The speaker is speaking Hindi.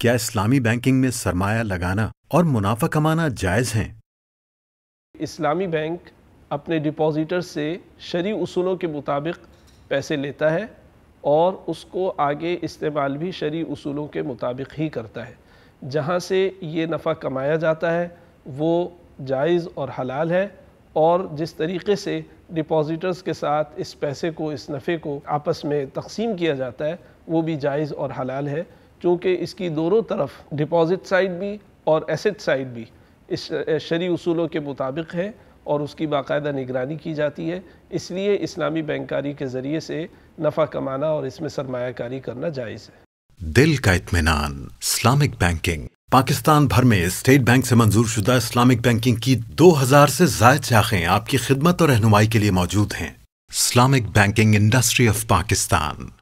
क्या इस्लामी बैंकिंग में सरमाया लगाना और मुनाफा कमाना जायज़ है इस्लामी बैंक अपने डिपॉजिटर से शरी उसूलों के मुताबिक पैसे लेता है और उसको आगे इस्तेमाल भी शरी उसूलों के मुताबिक ही करता है जहाँ से ये नफ़ा कमाया जाता है वो जायज़ और हलाल है और जिस तरीके से डिपॉजिटर्स के साथ इस पैसे को इस नफ़े को आपस में तकसीम किया जाता है वो भी जायज़ और हलाल है चूँकि इसकी दोनों तरफ डिपॉजिट साइड भी और एसेट साइड भी इस शरी उसूलों के मुताबिक है और उसकी बाकायदा निगरानी की जाती है इसलिए इस्लामी बैंककारी के ज़रिए से नफ़ा कमाना और इसमें सरमाकारी करना जायज़ है दिल का इतमान इस्लामिक बैंकिंग पाकिस्तान भर में स्टेट बैंक से मंजूर शुदा इस्लामिक बैंकिंग की 2000 से जायद शाखें आपकी खिदमत और रहनुमाई के लिए मौजूद हैं Islamic banking industry of Pakistan